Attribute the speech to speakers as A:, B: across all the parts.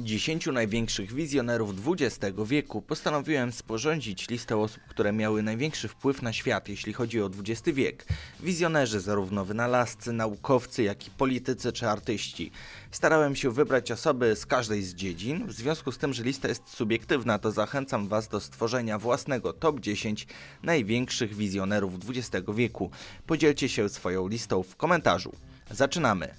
A: 10 największych wizjonerów XX wieku postanowiłem sporządzić listę osób, które miały największy wpływ na świat, jeśli chodzi o XX wiek. Wizjonerzy, zarówno wynalazcy, naukowcy, jak i politycy czy artyści. Starałem się wybrać osoby z każdej z dziedzin, w związku z tym, że lista jest subiektywna, to zachęcam Was do stworzenia własnego top 10 największych wizjonerów XX wieku. Podzielcie się swoją listą w komentarzu. Zaczynamy!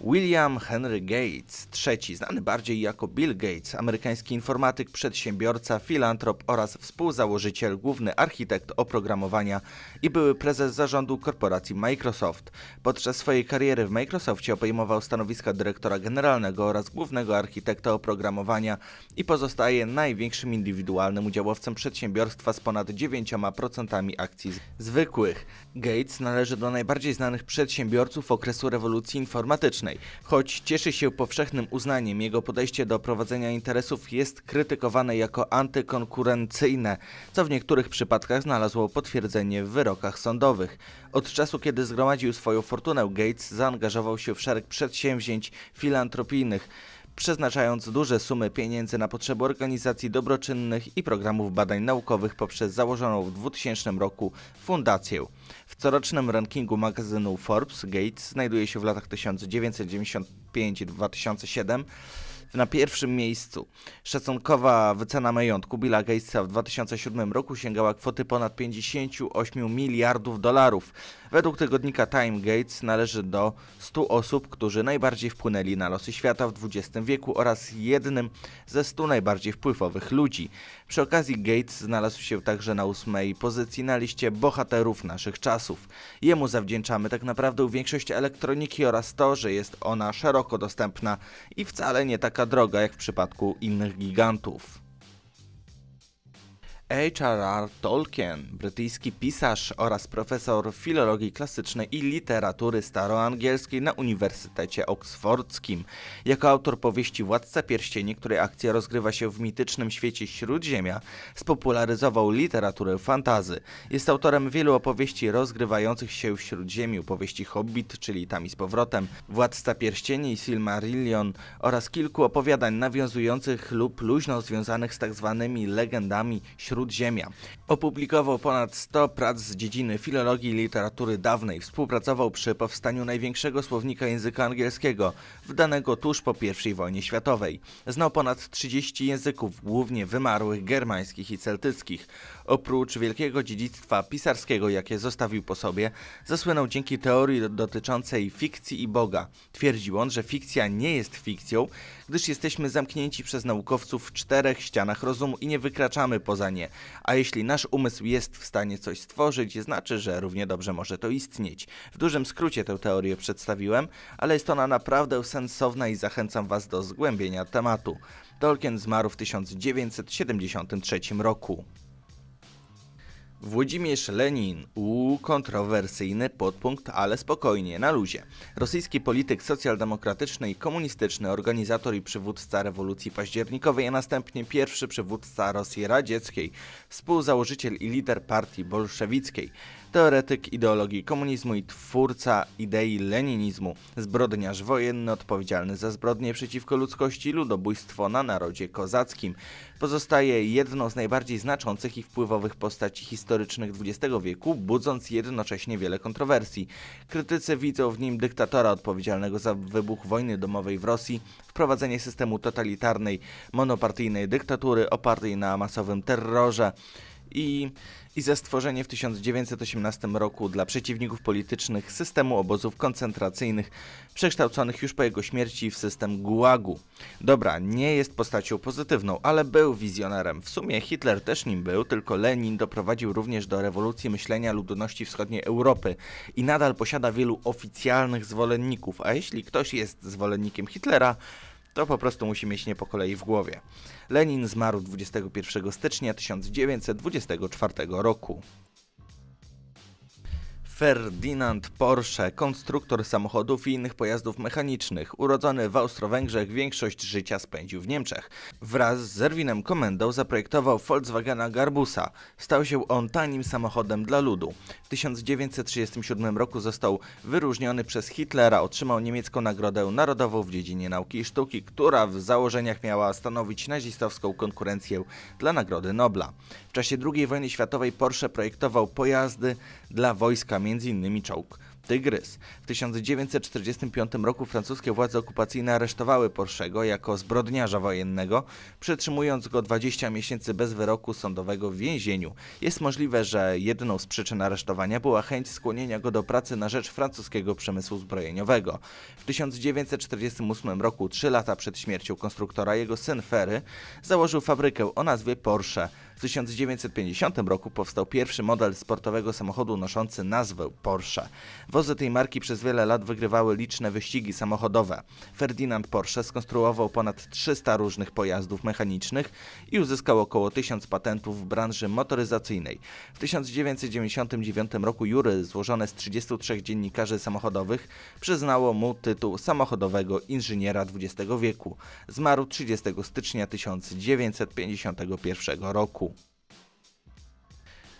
A: William Henry Gates III, znany bardziej jako Bill Gates, amerykański informatyk, przedsiębiorca, filantrop oraz współzałożyciel, główny architekt oprogramowania i były prezes zarządu korporacji Microsoft. Podczas swojej kariery w Microsoftie obejmował stanowiska dyrektora generalnego oraz głównego architekta oprogramowania i pozostaje największym indywidualnym udziałowcem przedsiębiorstwa z ponad 9% akcji zwykłych. Gates należy do najbardziej znanych przedsiębiorców okresu rewolucji informatycznej Choć cieszy się powszechnym uznaniem, jego podejście do prowadzenia interesów jest krytykowane jako antykonkurencyjne, co w niektórych przypadkach znalazło potwierdzenie w wyrokach sądowych. Od czasu, kiedy zgromadził swoją fortunę, Gates zaangażował się w szereg przedsięwzięć filantropijnych przeznaczając duże sumy pieniędzy na potrzeby organizacji dobroczynnych i programów badań naukowych poprzez założoną w 2000 roku fundację. W corocznym rankingu magazynu Forbes Gates znajduje się w latach 1995-2007 na pierwszym miejscu. Szacunkowa wycena majątku Billa Gatesa w 2007 roku sięgała kwoty ponad 58 miliardów dolarów. Według tygodnika Time Gates należy do 100 osób, którzy najbardziej wpłynęli na losy świata w XX wieku oraz jednym ze 100 najbardziej wpływowych ludzi. Przy okazji Gates znalazł się także na ósmej pozycji na liście bohaterów naszych czasów. Jemu zawdzięczamy tak naprawdę większość elektroniki oraz to, że jest ona szeroko dostępna i wcale nie taka droga jak w przypadku innych gigantów. H.R.R. Tolkien, brytyjski pisarz oraz profesor filologii klasycznej i literatury staroangielskiej na Uniwersytecie Oksfordzkim. Jako autor powieści Władca Pierścieni, której akcja rozgrywa się w mitycznym świecie Śródziemia, spopularyzował literaturę fantazy. Jest autorem wielu opowieści rozgrywających się w Śródziemiu, powieści Hobbit, czyli Tam i z powrotem, Władca Pierścieni i Silmarillion oraz kilku opowiadań nawiązujących lub luźno związanych z tzw. Tak legendami Śródziemia Śródziemia. Opublikował ponad 100 prac z dziedziny filologii i literatury dawnej. Współpracował przy powstaniu największego słownika języka angielskiego, wdanego tuż po I wojnie światowej. Znał ponad 30 języków, głównie wymarłych, germańskich i celtyckich. Oprócz wielkiego dziedzictwa pisarskiego, jakie zostawił po sobie, zasłynął dzięki teorii dotyczącej fikcji i Boga. Twierdził on, że fikcja nie jest fikcją, gdyż jesteśmy zamknięci przez naukowców w czterech ścianach rozumu i nie wykraczamy poza nie. A jeśli nasz umysł jest w stanie coś stworzyć, znaczy, że równie dobrze może to istnieć. W dużym skrócie tę teorię przedstawiłem, ale jest ona naprawdę sensowna i zachęcam Was do zgłębienia tematu. Tolkien zmarł w 1973 roku. Włodzimierz Lenin. u kontrowersyjny podpunkt, ale spokojnie, na luzie. Rosyjski polityk socjaldemokratyczny i komunistyczny, organizator i przywódca rewolucji październikowej, a następnie pierwszy przywódca Rosji Radzieckiej, współzałożyciel i lider partii bolszewickiej teoretyk ideologii komunizmu i twórca idei leninizmu, zbrodniarz wojenny odpowiedzialny za zbrodnie przeciwko ludzkości i ludobójstwo na narodzie kozackim. Pozostaje jedną z najbardziej znaczących i wpływowych postaci historycznych XX wieku, budząc jednocześnie wiele kontrowersji. Krytycy widzą w nim dyktatora odpowiedzialnego za wybuch wojny domowej w Rosji, wprowadzenie systemu totalitarnej, monopartyjnej dyktatury opartej na masowym terrorze, i, i za stworzenie w 1918 roku dla przeciwników politycznych systemu obozów koncentracyjnych, przekształconych już po jego śmierci w system gułagu. Dobra, nie jest postacią pozytywną, ale był wizjonerem. W sumie Hitler też nim był, tylko Lenin doprowadził również do rewolucji myślenia ludności wschodniej Europy i nadal posiada wielu oficjalnych zwolenników, a jeśli ktoś jest zwolennikiem Hitlera, to po prostu musi mieć nie po kolei w głowie. Lenin zmarł 21 stycznia 1924 roku. Ferdinand Porsche, konstruktor samochodów i innych pojazdów mechanicznych, urodzony w Austro-Węgrzech, większość życia spędził w Niemczech. Wraz z Erwinem Komendą zaprojektował Volkswagena Garbusa. Stał się on tanim samochodem dla ludu. W 1937 roku został wyróżniony przez Hitlera, otrzymał niemiecką Nagrodę Narodową w dziedzinie nauki i sztuki, która w założeniach miała stanowić nazistowską konkurencję dla Nagrody Nobla. W czasie II wojny światowej Porsche projektował pojazdy dla wojska m.in. czołg Tygrys. W 1945 roku francuskie władze okupacyjne aresztowały Porszego jako zbrodniarza wojennego, przetrzymując go 20 miesięcy bez wyroku sądowego w więzieniu. Jest możliwe, że jedną z przyczyn aresztowania była chęć skłonienia go do pracy na rzecz francuskiego przemysłu zbrojeniowego. W 1948 roku, trzy lata przed śmiercią konstruktora, jego syn Ferry założył fabrykę o nazwie Porsche. W 1950 roku powstał pierwszy model sportowego samochodu noszący nazwę Porsche. Wozy tej marki przez wiele lat wygrywały liczne wyścigi samochodowe. Ferdinand Porsche skonstruował ponad 300 różnych pojazdów mechanicznych i uzyskał około 1000 patentów w branży motoryzacyjnej. W 1999 roku jury złożone z 33 dziennikarzy samochodowych przyznało mu tytuł samochodowego inżyniera XX wieku. Zmarł 30 stycznia 1951 roku.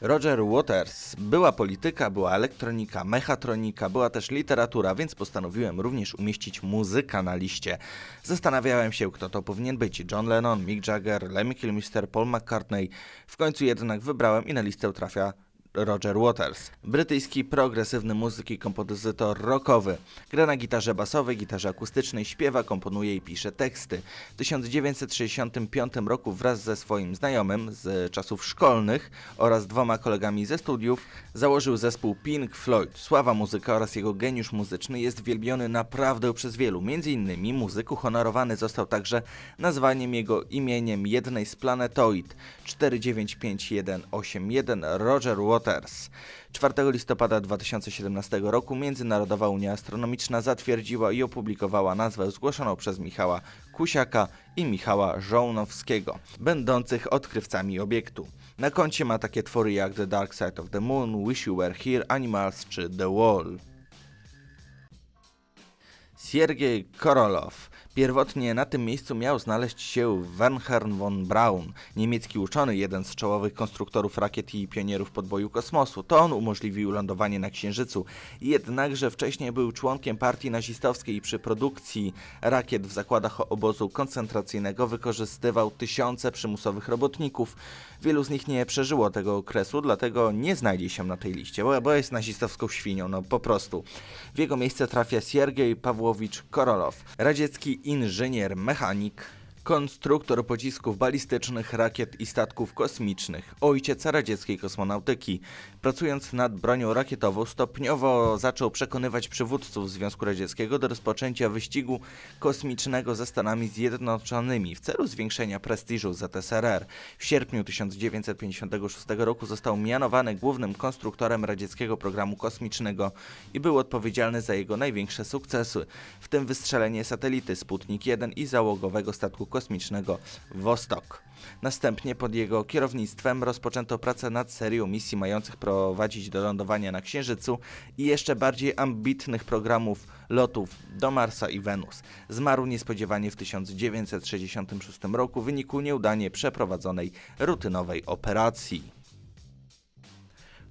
A: Roger Waters. Była polityka, była elektronika, mechatronika, była też literatura, więc postanowiłem również umieścić muzyka na liście. Zastanawiałem się, kto to powinien być. John Lennon, Mick Jagger, Lemmy Kilmister, Paul McCartney. W końcu jednak wybrałem i na listę trafia Roger Waters. Brytyjski progresywny muzyk i kompozytor rockowy. Gra na gitarze basowej, gitarze akustycznej, śpiewa, komponuje i pisze teksty. W 1965 roku wraz ze swoim znajomym z czasów szkolnych oraz dwoma kolegami ze studiów założył zespół Pink Floyd. Sława muzyka oraz jego geniusz muzyczny jest wielbiony naprawdę przez wielu. Między innymi muzyk uhonorowany został także nazwaniem jego imieniem jednej z planetoid 495181 Roger Waters Reuters. 4 listopada 2017 roku Międzynarodowa Unia Astronomiczna zatwierdziła i opublikowała nazwę zgłoszoną przez Michała Kusiaka i Michała Żołnowskiego, będących odkrywcami obiektu. Na koncie ma takie twory jak The Dark Side of the Moon, Wish You Were Here, Animals czy The Wall. Siergiej Korolow Pierwotnie na tym miejscu miał znaleźć się Wernher von Braun, niemiecki uczony, jeden z czołowych konstruktorów rakiet i pionierów podboju kosmosu. To on umożliwił lądowanie na Księżycu. Jednakże wcześniej był członkiem partii nazistowskiej i przy produkcji rakiet w zakładach obozu koncentracyjnego wykorzystywał tysiące przymusowych robotników. Wielu z nich nie przeżyło tego okresu, dlatego nie znajdzie się na tej liście, bo, bo jest nazistowską świnią, no po prostu. W jego miejsce trafia Siergiej Pawłowicz Korolow, radziecki inżynier mechanik, konstruktor pocisków balistycznych, rakiet i statków kosmicznych, ojciec radzieckiej kosmonautyki, Pracując nad bronią rakietową, stopniowo zaczął przekonywać przywódców Związku Radzieckiego do rozpoczęcia wyścigu kosmicznego ze Stanami Zjednoczonymi w celu zwiększenia prestiżu ZSRR. W sierpniu 1956 roku został mianowany głównym konstruktorem radzieckiego programu kosmicznego i był odpowiedzialny za jego największe sukcesy, w tym wystrzelenie satelity Sputnik 1 i załogowego statku kosmicznego Vostok. Następnie pod jego kierownictwem rozpoczęto pracę nad serią misji mających prowadzić do lądowania na Księżycu i jeszcze bardziej ambitnych programów lotów do Marsa i Wenus. Zmarł niespodziewanie w 1966 roku w wyniku nieudanie przeprowadzonej rutynowej operacji.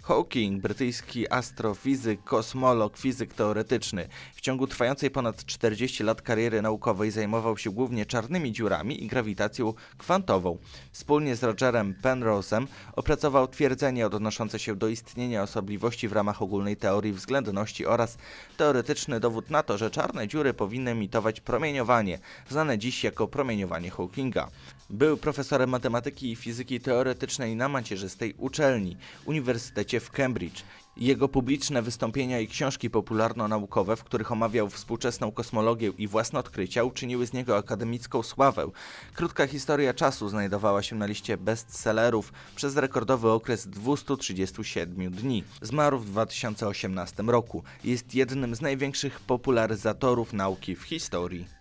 A: Hawking, brytyjski astrofizyk, kosmolog, fizyk teoretyczny. W ciągu trwającej ponad 40 lat kariery naukowej zajmował się głównie czarnymi dziurami i grawitacją kwantową. Wspólnie z Rogerem Penrose'em opracował twierdzenie odnoszące się do istnienia osobliwości w ramach ogólnej teorii względności oraz teoretyczny dowód na to, że czarne dziury powinny emitować promieniowanie, znane dziś jako promieniowanie Hawkinga. Był profesorem matematyki i fizyki teoretycznej na macierzystej uczelni, Uniwersytecie w Cambridge. Jego publiczne wystąpienia i książki popularno-naukowe, w których omawiał współczesną kosmologię i własne odkrycia, uczyniły z niego akademicką sławę. Krótka historia czasu znajdowała się na liście bestsellerów przez rekordowy okres 237 dni. Zmarł w 2018 roku. Jest jednym z największych popularyzatorów nauki w historii.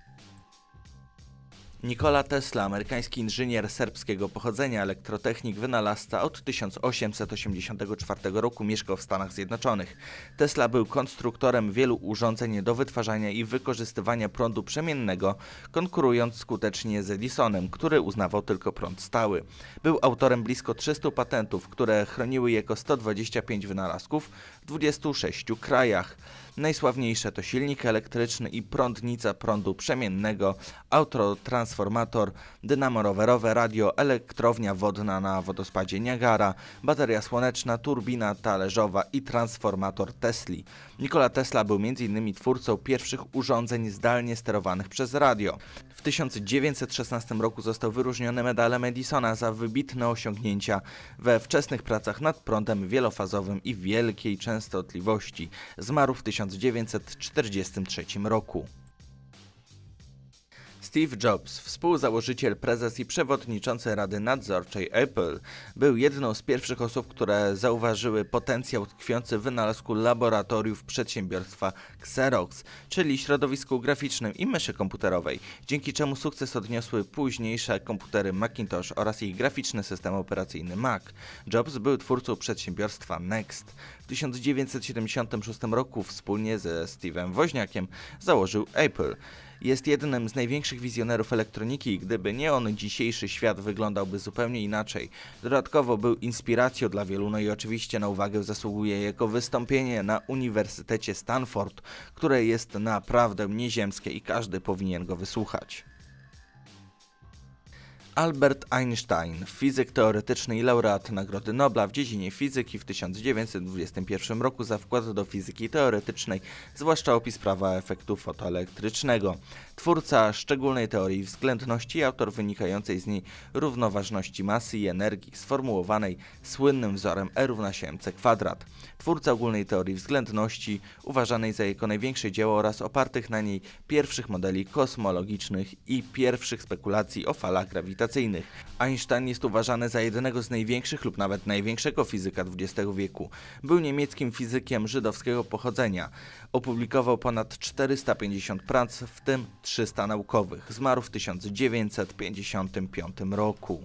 A: Nikola Tesla, amerykański inżynier serbskiego pochodzenia, elektrotechnik, wynalazca od 1884 roku mieszkał w Stanach Zjednoczonych. Tesla był konstruktorem wielu urządzeń do wytwarzania i wykorzystywania prądu przemiennego, konkurując skutecznie z Edisonem, który uznawał tylko prąd stały. Był autorem blisko 300 patentów, które chroniły jego 125 wynalazków, w 26 krajach. Najsławniejsze to silnik elektryczny i prądnica prądu przemiennego, autotransformator, dynamo rowerowe, radio, elektrownia wodna na wodospadzie Niagara, bateria słoneczna, turbina talerzowa i transformator Tesla. Nikola Tesla był m.in. twórcą pierwszych urządzeń zdalnie sterowanych przez radio. 1916 roku został wyróżniony medalem Edisona za wybitne osiągnięcia we wczesnych pracach nad prądem wielofazowym i wielkiej częstotliwości. Zmarł w 1943 roku. Steve Jobs, współzałożyciel, prezes i przewodniczący Rady Nadzorczej Apple, był jedną z pierwszych osób, które zauważyły potencjał tkwiący w wynalazku laboratoriów przedsiębiorstwa Xerox, czyli środowisku graficznym i myszy komputerowej, dzięki czemu sukces odniosły późniejsze komputery Macintosh oraz jej graficzny system operacyjny Mac. Jobs był twórcą przedsiębiorstwa Next. W 1976 roku wspólnie ze Steve'em Woźniakiem założył Apple. Jest jednym z największych wizjonerów elektroniki i gdyby nie on, dzisiejszy świat wyglądałby zupełnie inaczej. Dodatkowo był inspiracją dla wielu, no i oczywiście na uwagę zasługuje jego wystąpienie na Uniwersytecie Stanford, które jest naprawdę nieziemskie i każdy powinien go wysłuchać. Albert Einstein, fizyk teoretyczny i laureat Nagrody Nobla w dziedzinie fizyki w 1921 roku za wkład do fizyki teoretycznej, zwłaszcza opis prawa efektu fotoelektrycznego. Twórca szczególnej teorii względności i autor wynikającej z niej równoważności masy i energii, sformułowanej słynnym wzorem E równa się mc kwadrat. Twórca ogólnej teorii względności, uważanej za jego największe dzieło oraz opartych na niej pierwszych modeli kosmologicznych i pierwszych spekulacji o falach grawitacyjnych grawitacyjnych. Einstein jest uważany za jednego z największych lub nawet największego fizyka XX wieku. Był niemieckim fizykiem żydowskiego pochodzenia. Opublikował ponad 450 prac, w tym 300 naukowych. Zmarł w 1955 roku.